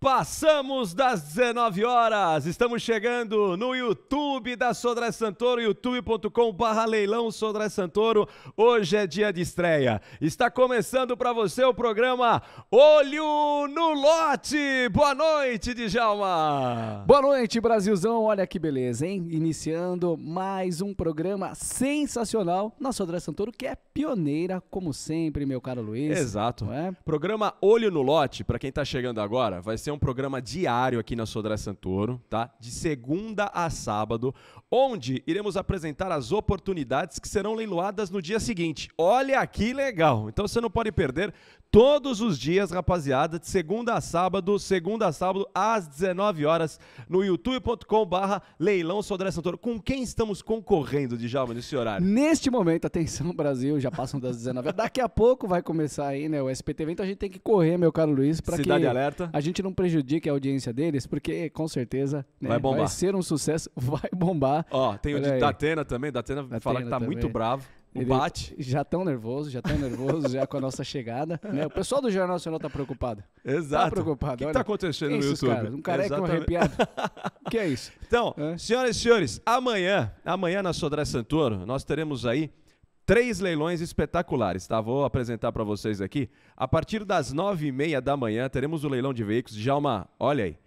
Passamos das 19 horas, estamos chegando no YouTube da Sodré Santoro, youtube.com barra leilão Sodré Santoro, hoje é dia de estreia. Está começando para você o programa Olho no Lote, boa noite Djalma! Boa noite Brasilzão, olha que beleza, hein? Iniciando mais um programa sensacional na Sodré Santoro, que é pioneira, como sempre, meu caro Luiz. Exato, é? programa Olho no Lote, para quem está chegando agora, vai ser ser um programa diário aqui na Sodré Santoro, tá? De segunda a sábado, onde iremos apresentar as oportunidades que serão leiloadas no dia seguinte. Olha que legal! Então você não pode perder todos os dias, rapaziada, de segunda a sábado, segunda a sábado, às 19 horas, no youtube.com barra Leilão Sodré Santoro. Com quem estamos concorrendo, Djalma, nesse horário? Neste momento, atenção Brasil, já passam das 19 Daqui a pouco vai começar aí, né, o SPTV, então a gente tem que correr, meu caro Luiz, para que alerta. a gente não prejudique a audiência deles, porque com certeza né, vai, bombar. vai ser um sucesso, vai bombar. Ó, tem Olha o de Datena também, Datena, Datena fala que tá também. muito bravo. O ele bate. Já tão nervoso, já tão nervoso, já com a nossa chegada. Né? O pessoal do Jornal Nacional tá preocupado. Tá Exato. Tá preocupado. O que Olha, tá acontecendo no YouTube? um careca Exatamente. um arrepiado. que é isso? Então, é? senhoras e senhores, amanhã, amanhã na Sodré Santoro, nós teremos aí três leilões espetaculares, tá? Vou apresentar para vocês aqui. A partir das nove e meia da manhã, teremos o leilão de veículos. Já uma, olha aí,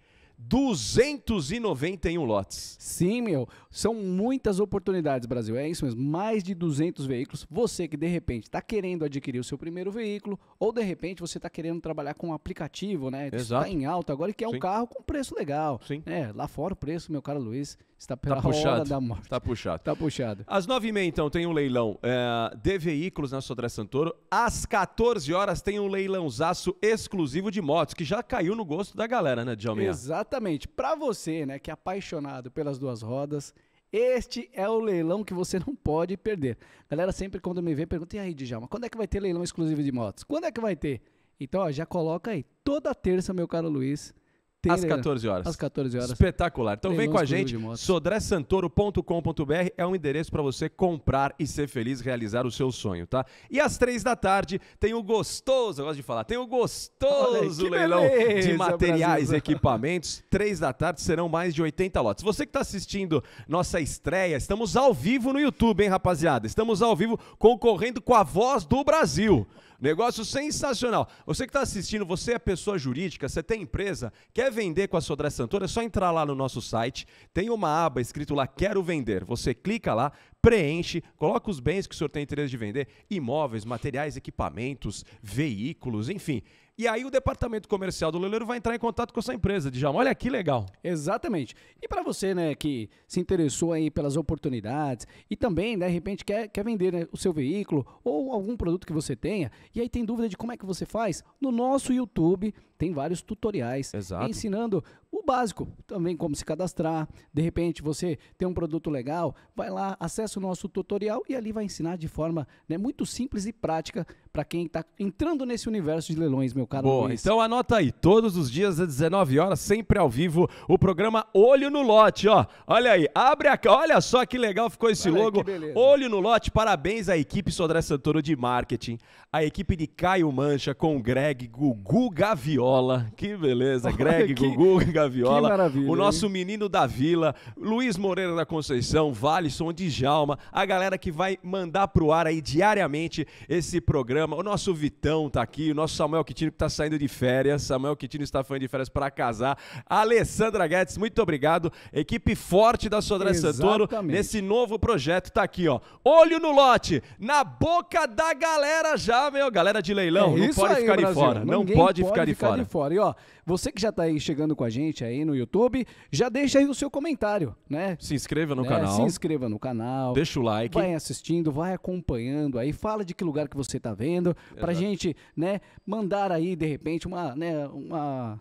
291 lotes. Sim, meu. São muitas oportunidades, Brasil. É isso mesmo. Mais de 200 veículos. Você que de repente está querendo adquirir o seu primeiro veículo, ou de repente você está querendo trabalhar com um aplicativo, né? Está em alta agora e quer Sim. um carro com preço legal. Sim. É, lá fora o preço, meu caro Luiz, está pela tá puxado. hora da morte. Está puxado. Está puxado. Às 9h30, então, tem um leilão é, de veículos na Sodré Santoro. Às 14 horas tem um leilãozaço exclusivo de motos, que já caiu no gosto da galera, né, Djalminha? Exatamente. Exatamente. Para você, né, que é apaixonado pelas duas rodas, este é o leilão que você não pode perder. Galera sempre quando me vê pergunta: "E aí, Djalma, quando é que vai ter leilão exclusivo de motos? Quando é que vai ter?" Então, ó, já coloca aí. Toda terça, meu caro Luiz, tem, às 14 horas. Às 14 horas. Espetacular. Então vem com a gente. Sodressantoro.com.br é um endereço para você comprar e ser feliz, realizar o seu sonho, tá? E às três da tarde tem o gostoso, eu gosto de falar, tem o gostoso Olha, leilão beleza, de materiais Brasil. e equipamentos. Três da tarde serão mais de 80 lotes. Você que está assistindo nossa estreia, estamos ao vivo no YouTube, hein, rapaziada? Estamos ao vivo concorrendo com a voz do Brasil. Negócio sensacional. Você que está assistindo, você é pessoa jurídica, você tem empresa, quer vender com a Sodré Santoro, é só entrar lá no nosso site. Tem uma aba escrito lá Quero Vender. Você clica lá, preenche, coloca os bens que o senhor tem interesse de vender: imóveis, materiais, equipamentos, veículos, enfim. E aí o departamento comercial do Leleiro vai entrar em contato com essa empresa, Djalma. Olha que legal. Exatamente. E para você, né, que se interessou aí pelas oportunidades e também, né, de repente, quer, quer vender né, o seu veículo ou algum produto que você tenha, e aí tem dúvida de como é que você faz, no nosso YouTube tem vários tutoriais Exato. ensinando o básico, também como se cadastrar. De repente você tem um produto legal, vai lá, acessa o nosso tutorial e ali vai ensinar de forma né, muito simples e prática para quem está entrando nesse universo de leilões, meu caro. Bom, então anota aí, todos os dias às 19 horas, sempre ao vivo, o programa Olho no Lote, ó. Olha aí, abre a, olha só que legal ficou esse olha logo. Olho no Lote, parabéns à equipe Sodré Santoro de marketing, a equipe de Caio Mancha com Greg Gugu Gaviola. Que beleza, Greg Gugu Gaviola. Gaviola, o nosso hein? menino da Vila, Luiz Moreira da Conceição, Valisson, Djalma, a galera que vai mandar pro ar aí diariamente esse programa. O nosso Vitão tá aqui, o nosso Samuel Quitino que tá saindo de férias, Samuel Quitino está saindo de férias para casar. Alessandra Guedes, muito obrigado. Equipe forte da Sodré Santoro nesse novo projeto tá aqui, ó. Olho no lote, na boca da galera já, meu, galera de leilão, é não pode aí, ficar Brasil. de fora, Ninguém não pode, pode ficar, de, fora. de fora. E ó, você que já está aí chegando com a gente aí no YouTube, já deixa aí o seu comentário, né? Se inscreva no né? canal. Se inscreva no canal. Deixa o like. Vai assistindo, vai acompanhando aí, fala de que lugar que você está vendo, para gente, né, mandar aí de repente uma, né, uma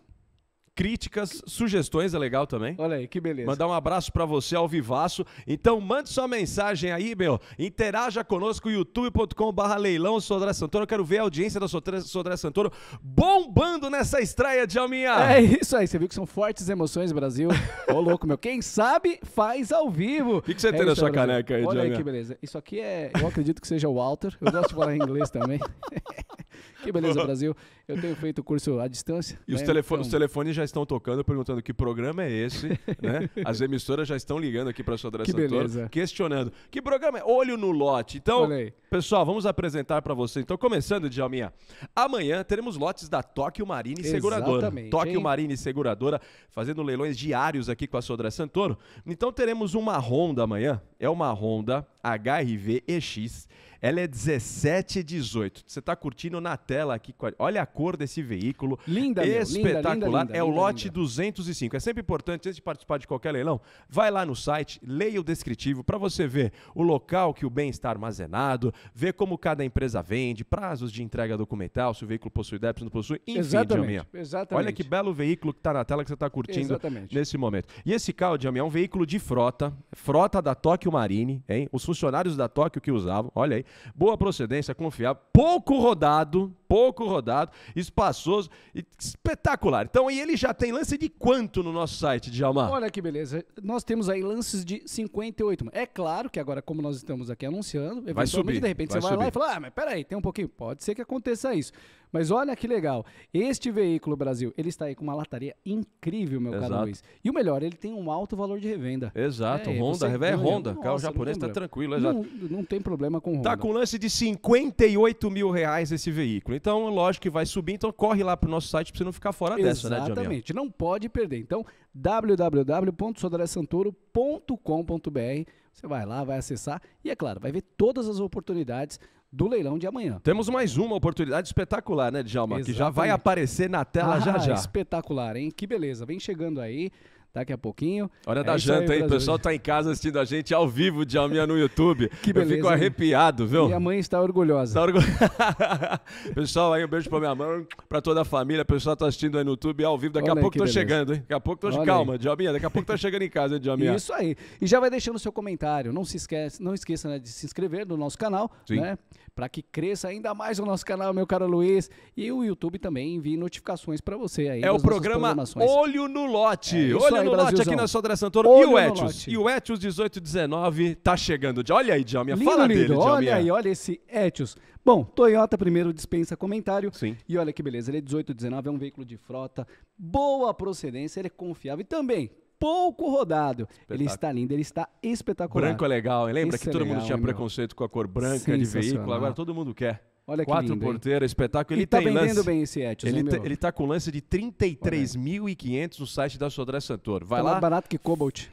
críticas, sugestões, é legal também. Olha aí, que beleza. Mandar um abraço para você ao vivaço. Então, mande sua mensagem aí, meu. Interaja conosco, youtube.com/barra leilão Sodré Santoro. quero ver a audiência da Sodré, Santoro bombando nessa estreia de Alminha. É isso aí, você viu que são fortes emoções, Brasil. Ô, louco, meu. Quem sabe faz ao vivo. O que, que, você é tem na sua caneca aí, Olha aí, que beleza. Isso aqui é, eu acredito que seja o Walter. Eu gosto de falar em inglês também. que beleza, Brasil. Eu tenho feito o curso à distância. E né? os, telefone, então... os, telefones já estão tocando, perguntando que programa é esse, né? As emissoras já estão ligando aqui para a Sodré que Santoro, beleza. questionando. Que programa é? Olho no lote. Então, pessoal, vamos apresentar para você. Então, começando, Djalminha. Amanhã teremos lotes da Tóquio Marine Seguradora. Exatamente, Tóquio hein? Marine Seguradora, fazendo leilões diários aqui com a Sodré Santoro. Então, teremos uma Honda amanhã. É uma Honda HRV EX ela é 1718. Você está curtindo na tela aqui. Olha a cor desse veículo. Linda, Espetacular. Linda, linda, linda, é o lote 205. É sempre importante, antes de participar de qualquer leilão, vai lá no site, leia o descritivo para você ver o local que o bem está armazenado, ver como cada empresa vende, prazos de entrega documental, se o veículo possui débitos, não possui. Enfim, exatamente, exatamente. Olha que belo veículo que está na tela que você está curtindo exatamente. nesse momento. E esse carro, Djalminha, é um veículo de frota, frota da Tóquio Marine, hein? Os funcionários da Tóquio que usavam, olha aí, Boa procedência, confiável, pouco rodado, pouco rodado, espaçoso, espetacular. Então, e ele já tem lance de quanto no nosso site, Djalma? Olha que beleza. Nós temos aí lances de 58. É claro que agora, como nós estamos aqui anunciando, eventualmente, vai subir, de repente vai você vai subir. lá e fala, ah, mas peraí, tem um pouquinho. Pode ser que aconteça isso. Mas olha que legal. Este veículo, Brasil, ele está aí com uma lataria incrível, meu caro Luiz. E o melhor, ele tem um alto valor de revenda. Exato, é, Honda, é Honda. Nossa, carro japonês está tranquilo, exato. Não, não, tem problema com Honda. Está com lance de 58 mil reais esse veículo. Então, lógico que vai subir, então corre lá para o nosso site para você não ficar fora dessa, Exatamente. né, Jamiel? Exatamente, não pode perder. Então, www.sodaresantoro.com.br você vai lá, vai acessar e, é claro, vai ver todas as oportunidades do leilão de amanhã. Temos mais uma oportunidade espetacular, né, Djalma? Exatamente. Que já vai aparecer na tela ah, já já. Espetacular, hein? Que beleza. Vem chegando aí daqui a pouquinho. Hora é da janta, aí, hein? O pessoal tá em casa assistindo a gente ao vivo de Alminha no YouTube. que beleza. Eu fico arrepiado, viu? Minha mãe está orgulhosa. Está orgulhosa. pessoal, aí um beijo pra minha mãe, pra toda a família. O pessoal tá assistindo aí no YouTube ao vivo. Daqui Olha a pouco tô beleza. chegando, hein? Daqui a pouco tô. Olha Calma, Djalminha, daqui a pouco tá chegando em casa, hein, Isso aí. E já vai deixando seu comentário. Não se esquece, não esqueça né, de se inscrever no nosso canal, Sim. né? para que cresça ainda mais o nosso canal, meu caro Luiz. E o YouTube também envie notificações para você aí. É o programa Olho no Lote. É, Olho aí, no Brasilzão. Lote aqui na Sodré Santoro. Olho e o Etios. E o Etios 1819 tá chegando. Olha aí, Djalminha. Lindo, Fala lindo. dele, Olha aí, olha esse Etios. Bom, Toyota primeiro dispensa comentário. Sim. E olha que beleza, ele é 1819, é um veículo de frota, boa procedência, ele é confiável e também pouco rodado. Ele está lindo, ele está espetacular. Branco é legal, hein? Lembra Esse que é todo é legal, mundo tinha preconceito com a cor branca de veículo, agora todo mundo quer. Olha que Quatro porteiras, espetáculo. Ele, ele tá vendendo lance. bem esse Etios, ele, está ele tá com lance de 33.500 no site da Sodré Santor. Vai tá lá. mais barato que Cobalt.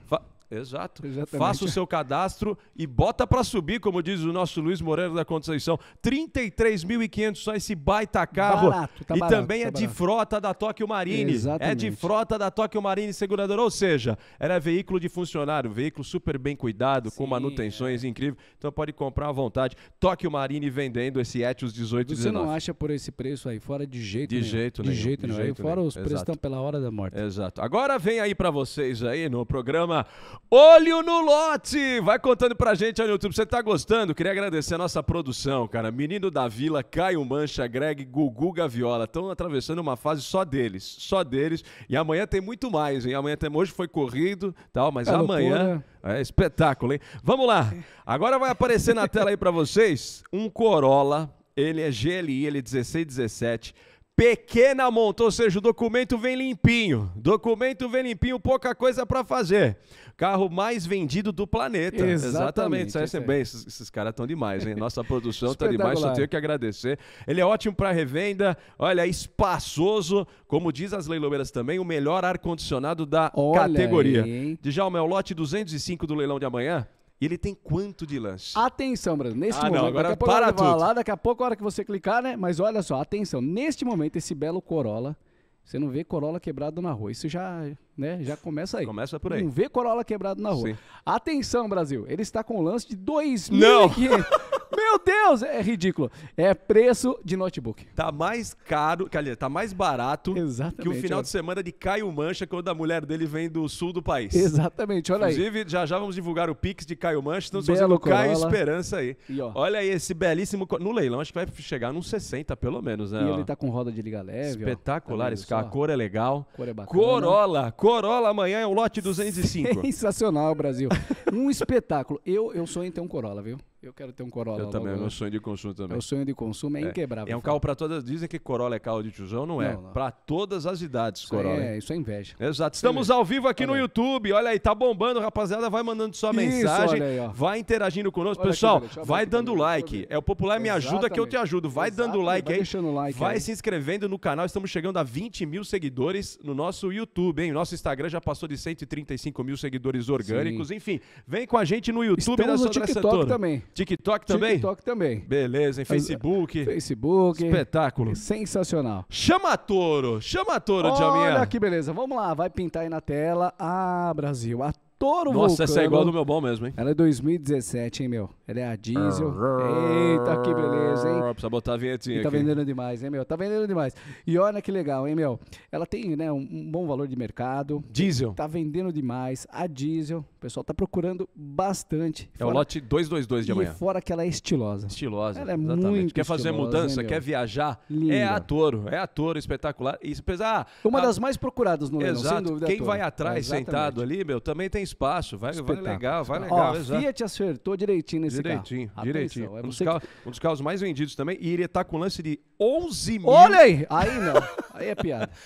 Exato. Exatamente. Faça o seu cadastro e bota para subir, como diz o nosso Luiz Moreira da Conceição. 33.500 só esse baita carro. Barato, tá e barato, também tá é barato. de frota da Tóquio Marine. Exatamente. É de frota da Tóquio Marine Seguradora, ou seja, era é veículo de funcionário, veículo super bem cuidado, Sim, com manutenções é. incríveis. Então pode comprar à vontade. Tóquio Marine vendendo esse Etios 18 Você não acha por esse preço aí fora de jeito de nenhum. Jeito de nenhum. jeito de nenhum. Jeito fora nenhum. os preços estão pela hora da morte. Exato. Agora vem aí para vocês aí no programa Olho no lote! Vai contando pra gente aí no YouTube. Você tá gostando? Queria agradecer a nossa produção, cara. Menino da Vila, Caio Mancha, Greg, Gugu Gaviola. Estão atravessando uma fase só deles. Só deles. E amanhã tem muito mais, hein? Amanhã tem... Hoje foi corrido tal, mas é amanhã. Loucura. É espetáculo, hein? Vamos lá. Agora vai aparecer na tela aí pra vocês um Corolla. Ele é GLI, ele é 1617 pequena monta, ou seja, o documento vem limpinho. Documento vem limpinho, pouca coisa para fazer. Carro mais vendido do planeta. Exatamente. Exatamente. é, bem, esses, esses caras estão demais, hein? Nossa produção está demais, só tenho que agradecer. Ele é ótimo para revenda, olha, é espaçoso, como diz as leiloeiras também, o melhor ar-condicionado da olha categoria. Aí, Djalma, é o lote 205 do leilão de amanhã? E ele tem quanto de lanche? Atenção, Brasil. Neste ah, momento, não, agora daqui a pouco para tudo. Lá, daqui a pouco, a hora que você clicar, né? Mas olha só, atenção. Neste momento, esse belo Corolla, você não vê Corolla quebrado na rua. Isso já, né, já começa aí. Começa por aí. Não vê Corolla quebrado na rua. Sim. Atenção, Brasil. Ele está com o lance de 2.500. Não! Meu Deus, é ridículo. É preço de notebook. Tá mais caro, que, tá mais barato Exatamente, que o final olha. de semana de Caio Mancha, quando a mulher dele vem do sul do país. Exatamente, olha Inclusive, aí. Inclusive, já já vamos divulgar o Pix de Caio Mancha, então se você Caio Esperança aí. E, olha aí esse belíssimo. No leilão, acho que vai chegar nos 60, pelo menos, né? E ó. ele tá com roda de liga leve. Espetacular tá esse carro. A cor é legal. Cor é bacana. Corolla. Corolla amanhã é o lote 205. Sensacional, Brasil. um espetáculo. Eu, eu sonho então, em ter um Corolla, viu? Eu quero ter um Corolla. Eu também, é meu né? sonho de consumo também. Meu é o sonho de consumo é, é inquebrável. É um tá? carro para todas. Dizem que Corolla é carro de tiozão, não, é? Para todas as idades, isso Corolla. É, isso é inveja. Exato. É Estamos ao vivo aqui tá no YouTube. Olha aí, tá bombando, rapaziada. Vai mandando sua isso, mensagem. Aí, vai interagindo conosco. Olha Pessoal, aqui, vai dando like. É o popular me ajuda que eu te ajudo. Vai Exatamente. dando like vai aí. Deixando like vai aí. se inscrevendo no canal. Estamos chegando a 20 mil seguidores no nosso YouTube, hein? Nosso Instagram já passou de 135 mil seguidores orgânicos. Sim. Enfim, vem com a gente no YouTube Estamos da Sandra no TikTok também. TikTok também? TikTok também. Beleza, em Facebook. Facebook. Espetáculo. É sensacional. Chama touro, chama touro, Olha Djalminha. Olha que beleza, vamos lá, vai pintar aí na tela. Ah, Brasil, a estouro, Nossa, Vulcano. essa é igual do meu bom mesmo, hein? Ela é 2017, hein, meu? Ela é a diesel. Eita, que beleza, hein? Precisa botar a vinhetinha tá aqui. Tá vendendo demais, hein, meu? Tá vendendo demais. E olha que legal, hein, meu? Ela tem, né, um, bom valor de mercado. Diesel. Tá vendendo demais. A diesel, o pessoal tá procurando bastante. É fora... o lote 222 de amanhã. E fora que ela é estilosa. Estilosa. Ela é exatamente. muito Quer fazer mudança, hein, quer viajar, é Linda. é a Toro. É a Toro espetacular. E apesar... Uma a... das mais procuradas no Leilão, Exato. Dúvida, Quem vai atrás, é sentado ali, meu, também tem espaço, vai, vai legal, vai legal. Ó, exato. É. Fiat acertou direitinho nesse direitinho, carro. Direitinho, Atenção, é um, dos que... carros, um dos carros mais vendidos também, e ele está com lance de 11 mil. Olha aí! Aí não, aí é piada.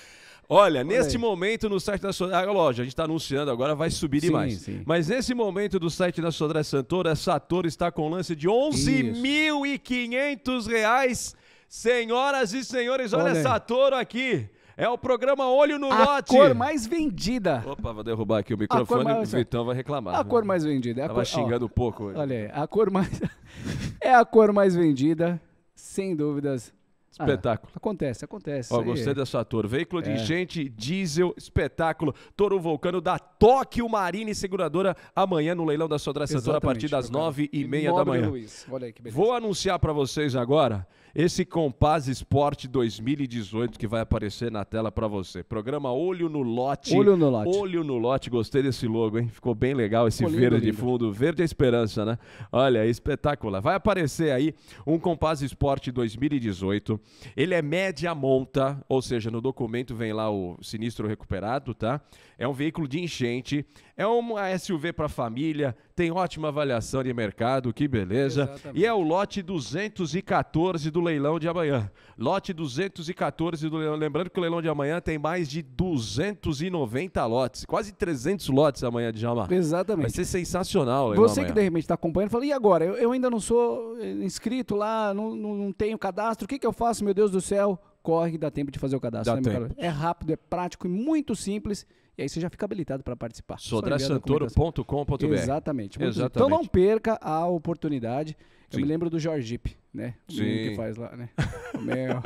Olha, Olha, neste aí. momento no site da Sodré, a ah, loja, a gente está anunciando agora, vai subir sim, demais. Sim. Mas nesse momento do site da Sodré essa Sator está com lance de 11.500 reais. Senhoras e senhores, olha, olha essa toro aqui. É o programa Olho no a Lote. A cor mais vendida. Opa, vou derrubar aqui o microfone mais... o Vitão vai reclamar. A cor mais vendida. É a Tava cor... xingando um pouco. Hoje. Olha aí, a cor mais... é a cor mais vendida, sem dúvidas, Espetáculo. Ah, acontece, acontece. Ó, gostei dessa ator. Veículo de é. gente, diesel, espetáculo. Toro Vulcano da Tóquio Marine Seguradora amanhã no leilão da Sodré Setora a partir das nove e meia da manhã. Luiz. Olha aí que beleza. Vou anunciar para vocês agora esse Compass Esporte 2018 que vai aparecer na tela para você. Programa Olho no Lote. Olho no Lote. Olho no Lote. Gostei desse logo, hein? Ficou bem legal esse verde lindo, de fundo. Verde é esperança, né? Olha, espetacular. Vai aparecer aí um Compass Esporte 2018. Ele é média monta, ou seja, no documento vem lá o sinistro recuperado, tá? É um veículo de enchente. É uma SUV para família, tem ótima avaliação de mercado, que beleza. Exatamente. E é o lote 214 do do leilão de amanhã. Lote 214 do leilão. Lembrando que o leilão de amanhã tem mais de 290 lotes. Quase 300 lotes amanhã de Jamar. Exatamente. Vai ser sensacional. O Você que de repente está acompanhando, fala, e agora? Eu, eu, ainda não sou eh, inscrito lá, não, não, não tenho cadastro. O que, que eu faço, meu Deus do céu? corre, dá tempo de fazer o cadastro. Né, é rápido, é prático e muito simples. E aí você já fica habilitado para participar. sodrasantoro.com.br Exatamente, então, Exatamente. Então não perca a oportunidade. Sim. Eu me lembro do Jorgipe né? O Sim. que faz lá, né? O Mel.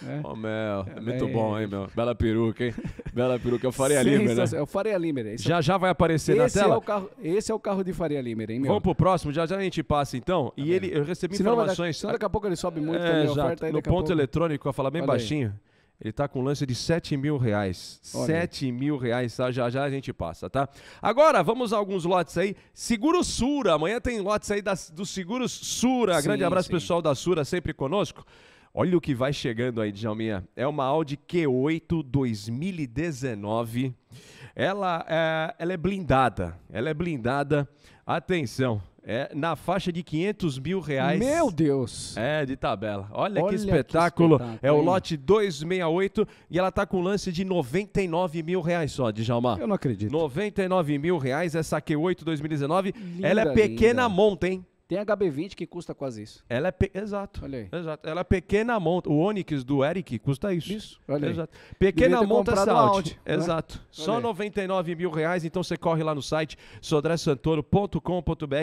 né? O Mel. É, é muito é, bom, hein, Mel? Bela peruca, hein? Bela peruca. É o Faria Limer, né? É o Faria Limer. É já é... já vai aparecer esse na tela. É o carro, esse é o carro de Faria Limer, hein, meu? Vamos pro próximo. Já já a gente passa, então. E tá ele, eu recebi Senão, informações... Senão daqui a pouco ele sobe é, muito. É, já, no ponto pouco... eletrônico, eu falar bem Olha baixinho. Aí. Ele tá com um lance de 7 mil reais. Olha. 7 mil reais, tá? já já a gente passa, tá? Agora, vamos a alguns lotes aí. Seguro Sura, amanhã tem lotes aí das, dos seguros Sura. Sim, Grande abraço, sim. pessoal da Sura, sempre conosco. Olha o que vai chegando aí, Djalminha. É uma Audi Q8 2019. Ela é, ela é blindada, ela é blindada. Atenção, é, na faixa de 500 mil reais. Meu Deus! É, de tabela. Olha, Olha que, espetáculo. que, espetáculo. É o lote 268 e ela tá com lance de 99 mil reais só, Djalma. Eu não acredito. 99 mil reais, essa Q8 2019. Linda, ela é pequena linda. monta, hein? Tem HB20 que custa quase isso. Ela é pe... Exato. Olha aí. Exato. Ela é pequena monta. O Onix do Eric custa isso. Isso. Olha aí. Pequena monta essa Audi. Né? Exato. Só 99 mil reais. Então você corre lá no site sodressantoro.com.br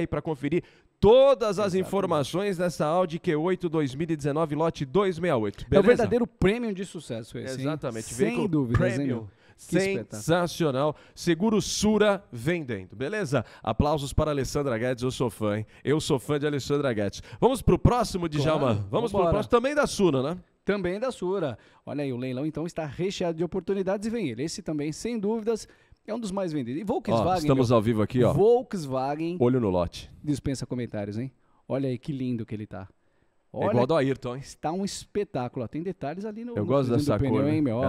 para conferir todas as Exatamente. informações dessa Audi Q8 2019 lote 268. Beleza? É o verdadeiro prêmio de sucesso esse. Exatamente. Sem dúvida. Prêmio. Sensacional. Seguro Sura vendendo. Beleza? Aplausos para Alessandra Guedes, eu sou fã, hein? Eu sou fã de Alessandra Guedes. Vamos pro próximo, Djalma? Claro, Vamos vambora. pro próximo também da Suna, né? Também da Sura. Olha aí, o leilão então está recheado de oportunidades e vem ele. Esse também, sem dúvidas, é um dos mais vendidos. E Volkswagen. Ó, estamos meu, ao vivo aqui, ó. Volkswagen. Olho no lote. Dispensa comentários, hein? Olha aí que lindo que ele tá. Olha, é igual do Ayrton, hein? Está um espetáculo. Tem detalhes ali no. Eu no gosto dessa pneu, cor. Hein, meu? Ah, o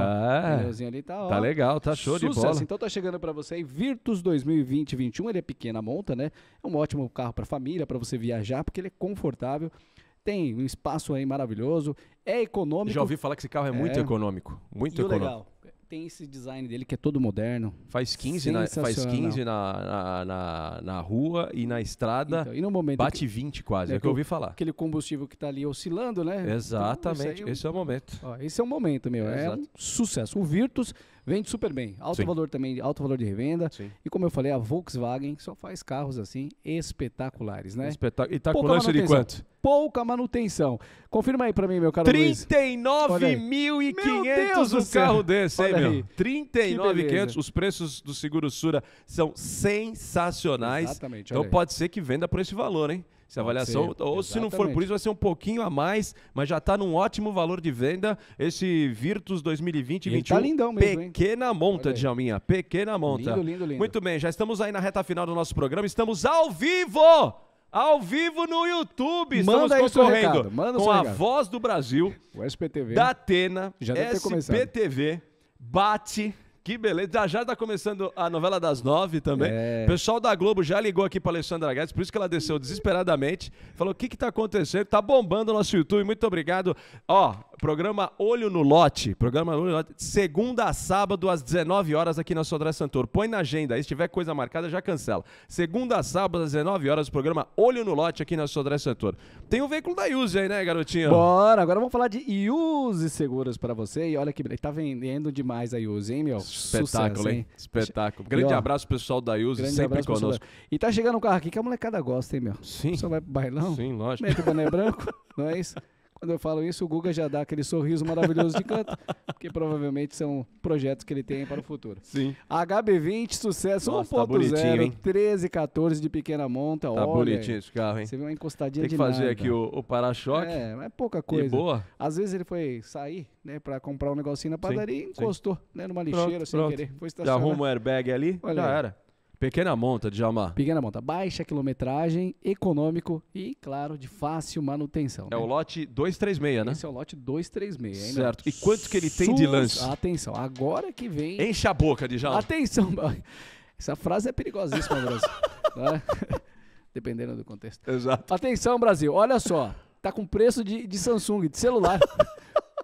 né? é. pneuzinho ali tá, ó. Tá legal, tá show Sucesso. de bola. Então tá chegando para você aí Virtus 2020-21. Ele é pequena monta, né? É um ótimo carro para família, para você viajar, porque ele é confortável. Tem um espaço aí maravilhoso. É econômico. Já ouvi falar que esse carro é muito é. econômico. Muito e econômico. O legal, tem esse design dele que é todo moderno. Faz 15, na, faz 15 na, na, na, rua e na estrada. Então, e no momento bate que, 20 quase, né, é o que eu ouvi falar. Aquele combustível que está ali oscilando, né? Então, Exatamente, então, esse é o momento. Ó, esse é o momento, meu. É, é um sucesso. O Virtus Vende super bem. Alto Sim. valor também, alto valor de revenda. Sim. E como eu falei, a Volkswagen só faz carros assim espetaculares, né? Espetac... E tá com de quanto? Pouca manutenção. Confirma aí para mim, meu caro 39.500 um carro desse, hein, aí. meu? 39.500. Os preços do seguro Sura são sensacionais. Exatamente. Então pode ser que venda por esse valor, hein? essa avaliação. Ser, ou exatamente. se não for por isso, vai ser um pouquinho a mais, mas já está num ótimo valor de venda esse Virtus 2020 2021. Tá lindão mesmo, Pequena hein? monta, Djalminha. Pequena monta. Lindo, lindo, lindo. Muito bem, já estamos aí na reta final do nosso programa. Estamos ao vivo! Ao vivo no YouTube, Manda estamos concorrendo Manda com a Voz do Brasil, o SPTV, da né? Atena, já SPTV, Bate, que beleza. Já já tá começando a novela das nove também. É. O pessoal da Globo já ligou aqui pra Alessandra Guedes, por isso que ela desceu desesperadamente. Falou: o que que tá acontecendo? Tá bombando o nosso YouTube. Muito obrigado. Ó, programa Olho no Lote, programa Olho no Lote, segunda a sábado às 19 horas aqui na Sodré Santoro. Põe na agenda, aí, se tiver coisa marcada já cancela. Segunda a sábado às 19 horas, o programa Olho no Lote aqui na Sodré Santoro. Tem o um veículo da Use aí, né, garotinho? Bora, agora vamos falar de Use Seguros para você. E olha que tá vendendo demais a Use, hein, meu? Espetáculo, Sucesso, hein? Espetáculo. Grande e, ó, abraço pessoal da Use, sempre conosco. E tá chegando um carro aqui que a molecada gosta, hein, meu? Sim. Só vai pro bailão? Sim, lógico. Mete o boné branco, não é isso? Quando eu falo isso, o Guga já dá aquele sorriso maravilhoso de canto, porque provavelmente são projetos que ele tem para o futuro. Sim. HB20, sucesso 1.0, tá 13, 14 de pequena monta. Tá olha, bonitinho esse carro, hein? Você vê uma encostadinha tem de Tem que fazer nada. aqui o, o para-choque. É, é pouca coisa. E boa. Às vezes ele foi sair, né, para comprar um negocinho na padaria sim, e encostou, sim. né, numa lixeira pronto, sem pronto. querer. Foi estacionar. Já arruma o um airbag ali, olha já era. Pequena monta, Djalma. Pequena monta, baixa quilometragem, econômico e, claro, de fácil manutenção. É né? o lote 236, né? Esse é o lote 236. Ainda certo. E quanto que ele tem de lance? Atenção, agora que vem... Enche a boca, Djalma. Atenção. Essa frase é perigosíssima, Brasil. né? Dependendo do contexto. Exato. Atenção, Brasil. Olha só. Tá com preço de, de Samsung, de celular.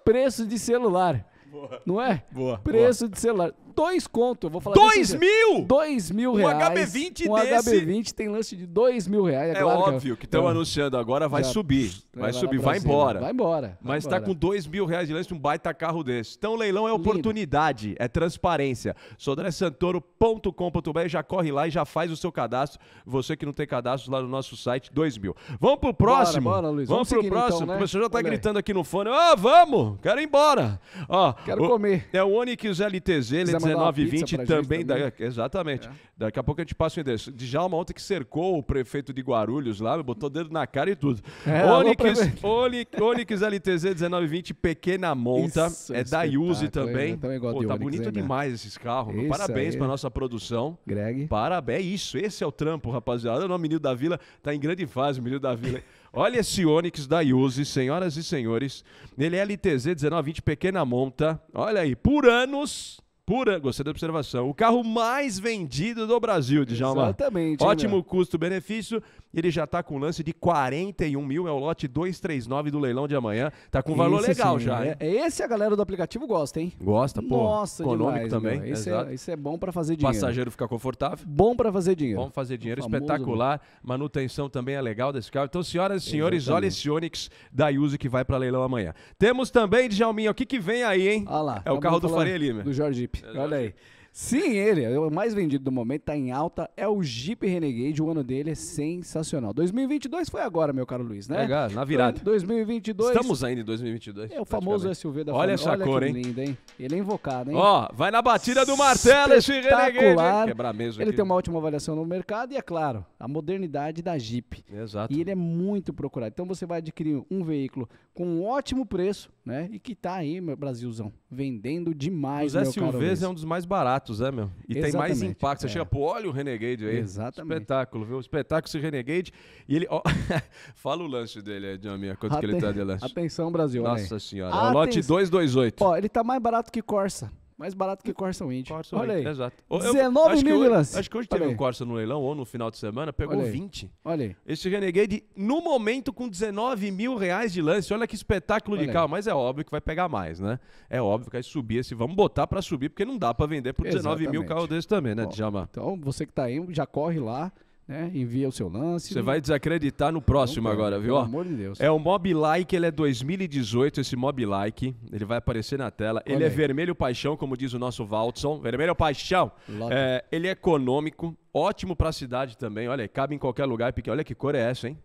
preço de celular. Boa. Não é? Boa. Preço boa. de celular dois conto. Vou falar dois mil? Dois mil reais um HB20 um desse. HB20 tem lance de dois mil reais. É, é claro é. óbvio que estão então, anunciando agora, vai já, subir. Vai, subir, vai embora. Vai tá embora. Mas vai com dois mil reais de lance um baita carro desse. Então, leilão é oportunidade, Lindo. é transparência. Sodressantoro.com.br, já corre lá e já faz o seu cadastro. Você que não tem cadastro lá no nosso site, dois mil. Vamos pro próximo. Bora, bora, Luiz. Vamos, vamos pro próximo. Então, né? O professor já tá Olha gritando aqui no fone. Ah, vamos! Quero ir embora. Ó, quero o, comer. É o Onix LTZ, ele é 19 também. Da, exatamente. É. Daqui a pouco a gente passa o endereço. Djalma ontem que cercou o prefeito de Guarulhos lá, botou o dedo na cara e tudo. É, Onix, Onix, Onix LTZ 1920, pequena monta. Isso, é da Yuse também. também Pô, tá Onix, bonito hein, demais né? esses carros. Parabéns aí. pra nossa produção. Greg. Parabéns. É isso, esse é o trampo, rapaziada. O menino da Vila tá em grande fase, o menino da Vila. Olha esse Onix da Yuse, senhoras e senhores. Ele é LTZ 1920, pequena monta. Olha aí, por anos Pura, gostei da observação, o carro mais vendido do Brasil, Djalma. Exatamente. Ótimo custo-benefício ele já está com lance de 41 mil, é o lote 239 do leilão de amanhã. Tá com valor esse, legal sim, já, é, hein? É esse a galera do aplicativo gosta, hein? Gosta, pô. Nossa, Econômico demais, também. Isso Esse é, esse é bom para fazer dinheiro. Passageiro fica confortável. Bom para fazer dinheiro. Bom fazer dinheiro, né? espetacular. Manutenção também é legal desse carro. Então, senhoras e senhores, olha esse Onix da Yuzu que vai para leilão amanhã. Temos também, Djalminha, o que que vem aí, hein? Ah lá, é o carro do Faria Lima. Do Jorge Jeep. Olha aí. Sim, ele. É o mais vendido do momento, tá em alta, é o Jeep Renegade. O ano dele é sensacional. 2022 foi agora, meu caro Luiz, né? Legal, na virada. 2022. Estamos ainda em 2022. É o famoso SUV da Olha essa Olha cor, hein? lindo, hein? Ele é invocado, hein? Ó, vai na batida do martelo esse Renegade. Quebrar mesmo Ele aqui. tem uma ótima avaliação no mercado e, é claro, a modernidade da Jeep. Exato. E ele é muito procurado. Então você vai adquirir um veículo com um ótimo preço né? E que tá aí, meu Brasilzão, vendendo demais, Os SUVs é um dos mais baratos, né, meu? E Exatamente, tem mais impacto. Você é. chega, pô, olha o Renegade aí. Exatamente. Espetáculo, viu? Espetáculo esse Renegade. E ele, ó, fala o lanche dele, Jamie, quanto Aten... que ele tá de lanche. Atenção, Brasil. Nossa aí. senhora, Aten... é o lote 228. Ó, ele tá mais barato que Corsa. Mais barato que Corsa Wind. Corsa Olha Wind, aí. Exato. 19 mil que Acho que hoje teve um Corsa no leilão ou no final de semana, pegou Olha 20. Olha aí. Esse Renegade, no momento, com 19 mil reais de lance. Olha que espetáculo Olha de carro. Mas é óbvio que vai pegar mais, né? É óbvio que vai subir esse. Vamos botar para subir, porque não dá para vender por 19 Exatamente. mil carro desse também, né, Bom, Então, você que tá aí, já corre lá. Né? Envia o seu lance. Você e... vai desacreditar no próximo agora, viu? Pelo amor de Deus. É o Mob Like, ele é 2018, esse Mob Like. Ele vai aparecer na tela. Olha ele é aí. é vermelho paixão, como diz o nosso Valtson. Vermelho paixão. É, ele é econômico, ótimo para a cidade também. Olha, cabe em qualquer lugar. Porque olha que cor é essa, hein?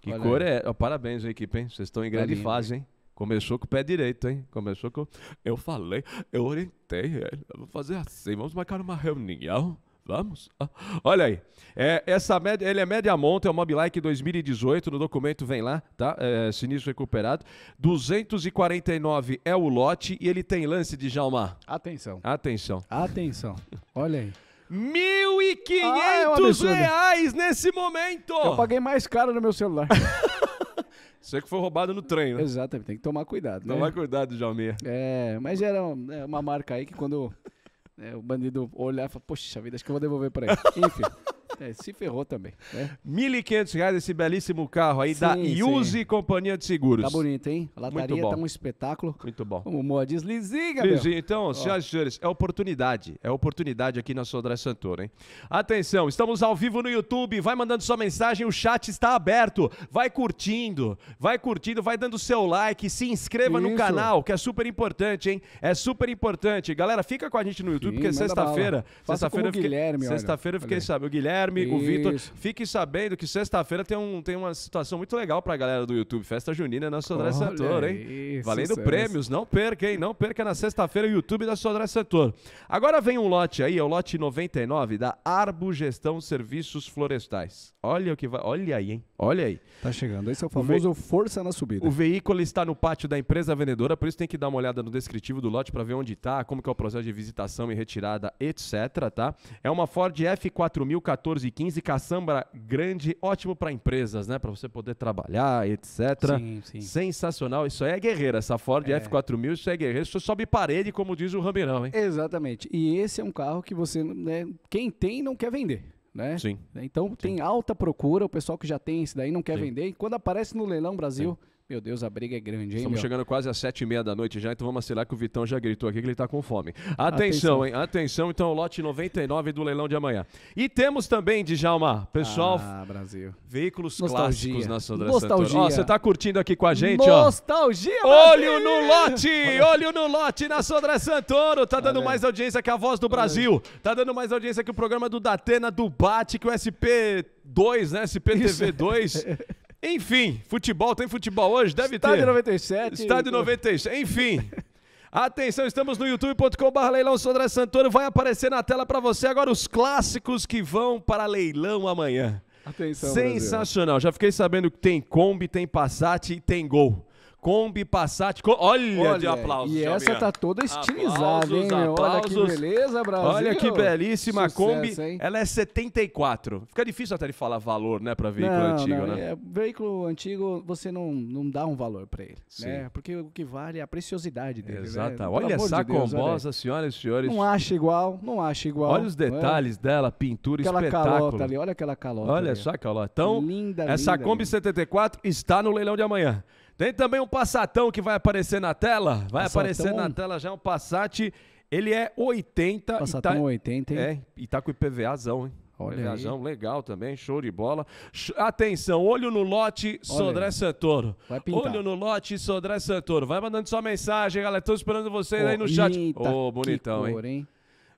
Que olha cor aí. é? Oh, parabéns, equipe, hein? Vocês estão em grande tá fase, hein? Começou com o pé direito, hein? Começou com. Eu falei, eu orientei ele. fazer assim, vamos marcar uma reunião. Vamos? Ah, olha aí. É, essa média, ele é média monta, é o Mobilike 2018, no documento vem lá, tá? É, sinistro recuperado. 249 é o lote e ele tem lance de Jalmar. Atenção. Atenção. Atenção. Olha aí. R$ 1.500 ah, é reais nesse momento! Eu paguei mais caro no meu celular. Você que foi roubado no trem, né? Exatamente, tem que tomar cuidado, né? Tomar cuidado, Jalmir. É, mas era é uma marca aí que quando é, o bandido olhava e fala, poxa vida, acho que eu vou devolver para ele. Enfim. É, se ferrou também. Né? 1.500 reais esse belíssimo carro aí sim, da Use Companhia de Seguros. Tá bonito, hein? A lataria Muito bom. tá um espetáculo. Muito bom. Como o Moa diz, lisinha, lisinha. Então, senhoras e senhores, é oportunidade. É oportunidade aqui na Sodré Santoro, hein? Atenção, estamos ao vivo no YouTube. Vai mandando sua mensagem, o chat está aberto. Vai curtindo, vai curtindo, vai dando seu like, se inscreva Isso. no canal, que é super importante, hein? É super importante. Galera, fica com a gente no YouTube, sim, porque sexta-feira... Sexta-feira eu fiquei... Sexta-feira eu fiquei, sabe, o Guilherme Guilherme, Isso. o Vitor. Fique sabendo que sexta-feira tem, um, tem uma situação muito legal pra galera do YouTube. Festa Junina na Sodré Setor, hein? Valendo sucesso. prêmios, não perca, hein? Não perca na sexta-feira o YouTube da Sodré Setor. Agora vem um lote aí, é o lote 99 da Arbo Gestão Serviços Florestais. Olha o que vai. Olha aí, hein? Olha aí. Tá chegando. Esse é o famoso o ve... força na subida. O veículo está no pátio da empresa vendedora, por isso tem que dar uma olhada no descritivo do lote para ver onde está, como que é o processo de visitação e retirada, etc, tá? É uma Ford F4014 14 caçamba 15 grande, ótimo para empresas, né? Para você poder trabalhar, etc. Sim, sim. Sensacional. Isso aí é guerreira, essa Ford é. F4000, isso é guerreira. Isso sobe parede, como diz o Ramirão, hein? Exatamente. E esse é um carro que você, né, quem tem não quer vender. Né? Sim. Então sim. tem alta procura, o pessoal que já tem esse daí não quer vender. E quando aparece no Leilão Brasil, Sim meu Deus, a briga é grande, hein? Estamos meu? chegando quase às sete e meia da noite já, então vamos acelerar que o Vitão já gritou aqui que ele está com fome. Atenção, Atenção, hein? Atenção, então, o lote 99 do leilão de amanhã. E temos também, Djalma, pessoal. Ah, Brasil. Veículos Nostalgia. clássicos na Sandra Nostalgia. você está curtindo aqui com a gente, Nostalgia, ó. Nostalgia, Olho no lote! Olho no lote na Sandra Santoro! Tá dando Olha. mais audiência que a voz do Olha. Brasil. Tá dando mais audiência que o programa do Datena, do Bate, que o SP2, né? SPTV2. Enfim, futebol, tem futebol hoje? Deve Estádio ter. 97. Estádio 97. Enfim. Atenção, estamos no youtube.com.br Leilão Sodré Santoro. Vai aparecer na tela para você agora os clássicos que vão para leilão amanhã. Atenção, Sensacional. Brasil. Já fiquei sabendo que tem Kombi, tem Passat e tem Gol. Kombi, Passat. Olha, Olha, de aplausos. E essa tá toda estilizada, aplausos, hein, Olha que beleza, Brasil. Olha que belíssima Sucesso, Kombi. Hein? Ela é 74. Fica difícil até de falar valor, né, para veículo não, antigo, não. né? É, veículo antigo, você não, não dá um valor para ele, né? Sim. né? Porque o que vale é a preciosidade dele, Exato. Né? Olha essa combosa, senhoras e senhores. Não acha igual, não acha igual. Olha os né? detalhes é? dela, pintura, aquela espetáculo. Calota ali, olha aquela calota. Olha ali. só a calota. Então, linda, essa linda, Kombi linda. 74 está no leilão de amanhã. Tem também um Passatão que vai aparecer na tela. Vai Passatão. aparecer na tela já é um Passat. Ele é 80. Passatão e tá, 80, hein? É, e tá com IPVAzão, hein? Olha Viajão, aí. legal também, show de bola. Atenção, olho no lote, Sodré Santoro. Vai pintar. Olho no lote, Sodré Santoro. Vai mandando sua mensagem, galera. Tô esperando vocês oh, aí no chat. Ô, oh, bonitão, cor, hein? hein?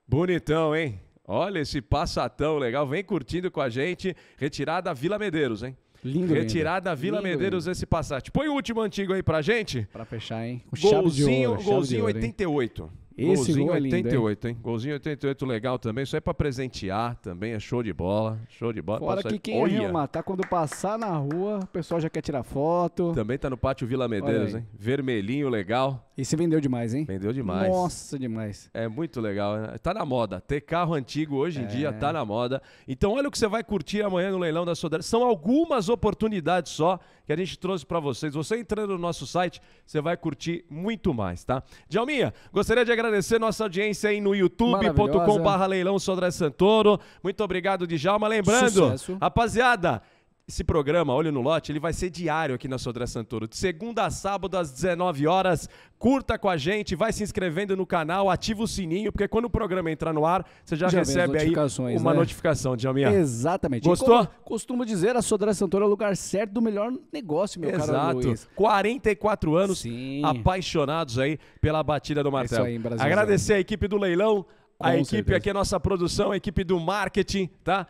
Bonitão, hein? Olha esse passatão legal. Vem curtindo com a gente. Retirada Vila Medeiros, hein? Lindo, Retirar lindo. da Vila lindo, Medeiros lindo. esse Passat. Põe o último antigo aí pra gente. Pra fechar, hein? O golzinho, de ouro, golzinho de ouro, 88. Hein? Esse Golzinho gol é, é lindo, 88, hein? hein? Golzinho 88 legal também. Isso aí é pra presentear também. É show de bola Show de bola. Fora que quem é Olha. tá quando passar na rua, o pessoal já quer tirar foto. Também tá no pátio Vila Medeiros, hein? Vermelhinho, legal. E se vendeu demais, hein? Vendeu demais. Nossa, demais. É muito legal. Né? Tá na moda. Ter carro antigo hoje em é. dia tá na moda. Então olha o que você vai curtir amanhã no Leilão da Sodera. São algumas oportunidades só que a gente trouxe para vocês. Você entrando no nosso site, você vai curtir muito mais, tá? Djalminha, gostaria de agradecer agradecer nossa audiência aí no youtube.com/barra Leilão Sodré Santoro. Muito obrigado, Djalma. Lembrando, Sucesso. rapaziada. Esse programa, Olho no Lote, ele vai ser diário aqui na Sodré Santoro. De segunda a sábado, às 19 horas. Curta com a gente, vai se inscrevendo no canal, ativa o sininho, porque quando o programa entrar no ar, você já, já recebe aí uma né? notificação, Djalminha. Exatamente. Gostou? costumo dizer, a Sodré Santoro é o lugar certo do melhor negócio, meu Exato. caro Exato. 44 anos Sim. apaixonados aí pela batida do martelo. É aí, Agradecer a equipe do Leilão, a equipe certeza. aqui, a nossa produção, a equipe do marketing, tá?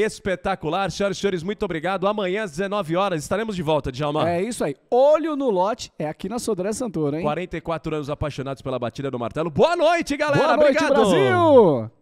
espetacular. Senhoras e senhores, muito obrigado. Amanhã às 19 horas estaremos de volta, Djalma. É isso aí. Olho no lote é aqui na Sodré Santoro, hein? 44 anos apaixonados pela batida do martelo. Boa noite, galera. Boa noite, obrigado. Brasil.